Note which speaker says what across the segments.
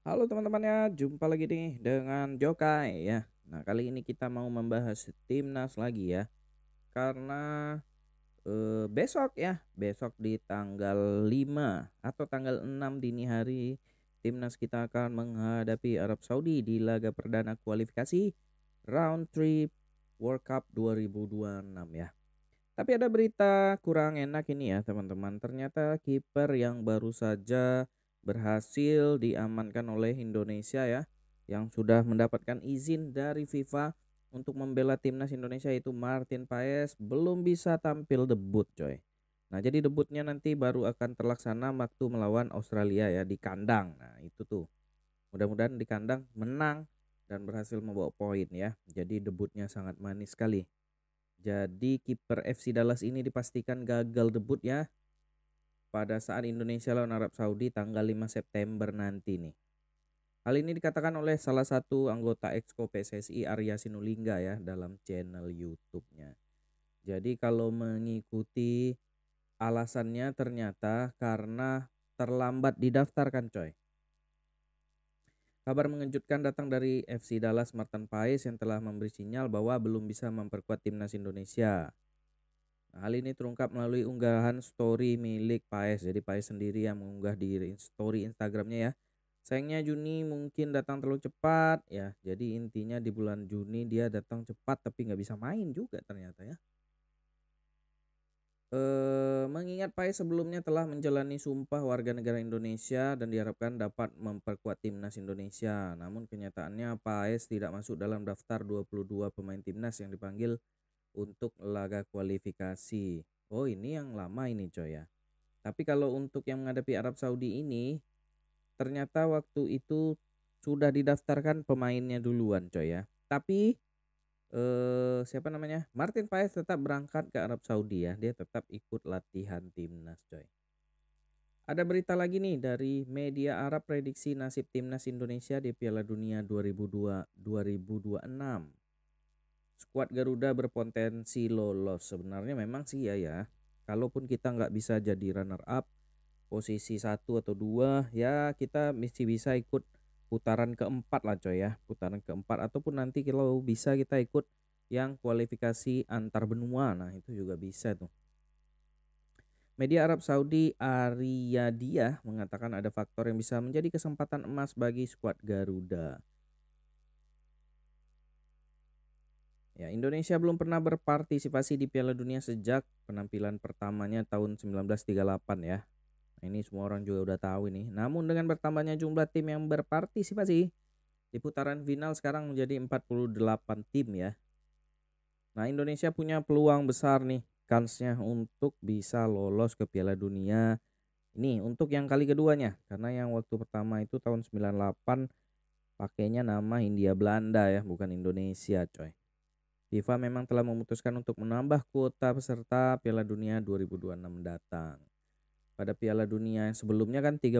Speaker 1: Halo teman teman ya, jumpa lagi nih dengan Jokai ya. Nah, kali ini kita mau membahas timnas lagi ya. Karena eh, besok ya, besok di tanggal 5 atau tanggal 6 dini hari timnas kita akan menghadapi Arab Saudi di laga perdana kualifikasi round trip World Cup 2026 ya. Tapi ada berita kurang enak ini ya, teman-teman. Ternyata kiper yang baru saja berhasil diamankan oleh Indonesia ya yang sudah mendapatkan izin dari FIFA untuk membela timnas Indonesia itu Martin Paes belum bisa tampil debut coy. Nah jadi debutnya nanti baru akan terlaksana waktu melawan Australia ya di kandang. Nah itu tuh mudah-mudahan di kandang menang dan berhasil membawa poin ya. Jadi debutnya sangat manis sekali. Jadi kiper FC Dallas ini dipastikan gagal debut ya pada saat Indonesia lawan Arab Saudi tanggal 5 September nanti nih. Hal ini dikatakan oleh salah satu anggota Exco PSSI Arya Sinulinga ya dalam channel YouTube-nya. Jadi kalau mengikuti alasannya ternyata karena terlambat didaftarkan coy. Kabar mengejutkan datang dari FC Dallas Martin Paes yang telah memberi sinyal bahwa belum bisa memperkuat timnas Indonesia. Hal ini terungkap melalui unggahan story milik Paes. Jadi Paes sendiri yang mengunggah di story Instagramnya ya. Sayangnya Juni mungkin datang terlalu cepat ya. Jadi intinya di bulan Juni dia datang cepat tapi nggak bisa main juga ternyata ya. E, mengingat Paes sebelumnya telah menjalani sumpah warga negara Indonesia dan diharapkan dapat memperkuat timnas Indonesia. Namun kenyataannya Paes tidak masuk dalam daftar 22 pemain timnas yang dipanggil untuk laga kualifikasi. Oh, ini yang lama ini, coy ya. Tapi kalau untuk yang menghadapi Arab Saudi ini ternyata waktu itu sudah didaftarkan pemainnya duluan, coy ya. Tapi eh siapa namanya? Martin Paes tetap berangkat ke Arab Saudi ya. Dia tetap ikut latihan timnas, coy. Ada berita lagi nih dari media Arab prediksi nasib timnas Indonesia di Piala Dunia 2002 2026 skuad Garuda berpotensi lolos. Sebenarnya memang sih ya ya. Kalaupun kita nggak bisa jadi runner up posisi satu atau dua ya kita mesti bisa ikut putaran keempat lah coy ya putaran keempat ataupun nanti kalau bisa kita ikut yang kualifikasi antar benua nah itu juga bisa tuh Media Arab Saudi Dia mengatakan ada faktor yang bisa menjadi kesempatan emas bagi skuad Garuda. Ya, Indonesia belum pernah berpartisipasi di Piala Dunia sejak penampilan pertamanya tahun 1938 ya. Nah, ini semua orang juga udah tahu ini. Namun dengan bertambahnya jumlah tim yang berpartisipasi di putaran final sekarang menjadi 48 tim ya. Nah, Indonesia punya peluang besar nih kansnya untuk bisa lolos ke Piala Dunia ini untuk yang kali keduanya karena yang waktu pertama itu tahun 98 pakainya nama Hindia Belanda ya, bukan Indonesia, coy. FIFA memang telah memutuskan untuk menambah kuota peserta Piala Dunia 2026 datang. Pada Piala Dunia yang sebelumnya kan 32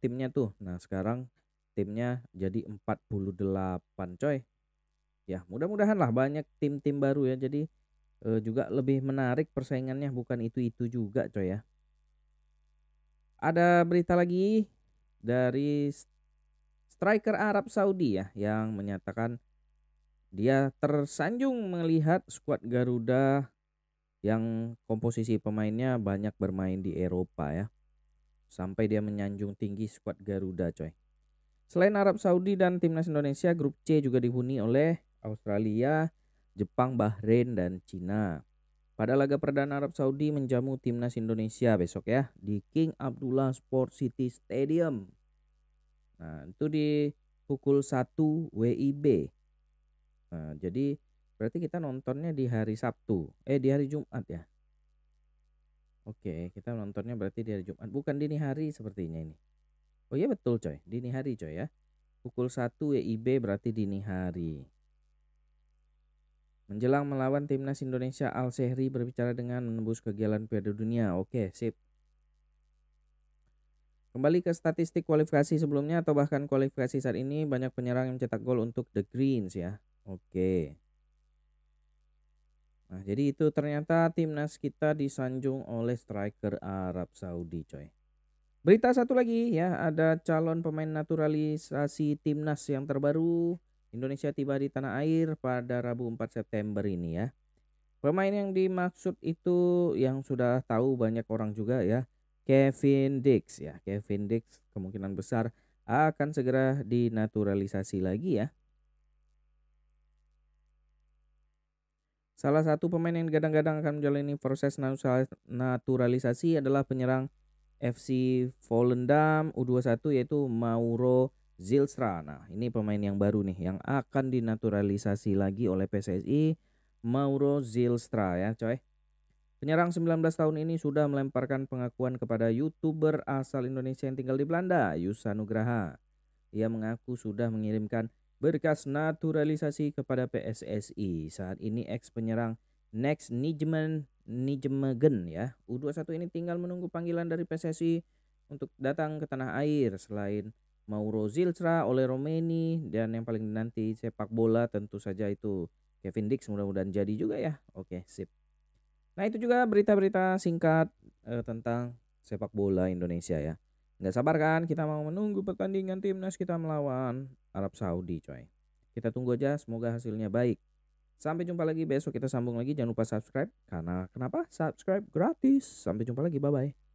Speaker 1: timnya tuh. Nah, sekarang timnya jadi 48 coy ya mudah-mudahan lah banyak tim-tim baru ya jadi e, juga lebih menarik persaingannya bukan itu-itu juga coy ya ada berita lagi dari striker Arab Saudi ya yang menyatakan dia tersanjung melihat skuad Garuda yang komposisi pemainnya banyak bermain di Eropa ya. Sampai dia menyanjung tinggi skuad Garuda coy. Selain Arab Saudi dan timnas Indonesia, grup C juga dihuni oleh Australia, Jepang, Bahrain, dan Cina. Pada laga perdana Arab Saudi menjamu timnas Indonesia besok ya di King Abdullah Sport City Stadium. Nah, itu di pukul 1 WIB. Nah, jadi berarti kita nontonnya di hari Sabtu. Eh di hari Jumat ya. Oke, kita nontonnya berarti di hari Jumat, bukan dini hari sepertinya ini. Oh iya betul coy, dini hari coy ya. Pukul 1 WIB berarti dini hari. Menjelang melawan timnas Indonesia, Al Sehri berbicara dengan menembus kegiatan Piala Dunia. Oke, sip. Kembali ke statistik kualifikasi sebelumnya atau bahkan kualifikasi saat ini banyak penyerang yang mencetak gol untuk The Greens ya. Oke. Nah, jadi itu ternyata timnas kita disanjung oleh striker Arab Saudi, coy. Berita satu lagi ya, ada calon pemain naturalisasi timnas yang terbaru. Indonesia tiba di tanah air pada Rabu 4 September ini ya. Pemain yang dimaksud itu yang sudah tahu banyak orang juga ya. Kevin Dix ya. Kevin Dix kemungkinan besar akan segera dinaturalisasi lagi ya. Salah satu pemain yang kadang-kadang akan menjalani proses naturalisasi adalah penyerang FC Volendam U21 yaitu Mauro Zilstra. Nah, ini pemain yang baru nih yang akan dinaturalisasi lagi oleh PSSI Mauro Zilstra ya, coy. Penyerang 19 tahun ini sudah melemparkan pengakuan kepada YouTuber asal Indonesia yang tinggal di Belanda, Yusa Nugraha. Ia mengaku sudah mengirimkan berkas naturalisasi kepada PSSI. Saat ini ex penyerang Next Nijmen Nijmegen ya. U21 ini tinggal menunggu panggilan dari PSSI untuk datang ke tanah air selain Mauro Zilstra, oleh Romeni dan yang paling nanti sepak bola tentu saja itu Kevin Dix mudah-mudahan jadi juga ya. Oke, sip. Nah, itu juga berita-berita singkat eh, tentang sepak bola Indonesia ya. Nggak sabar kan kita mau menunggu pertandingan timnas kita melawan Arab Saudi coy. Kita tunggu aja semoga hasilnya baik. Sampai jumpa lagi besok kita sambung lagi jangan lupa subscribe karena kenapa? Subscribe gratis. Sampai jumpa lagi bye bye.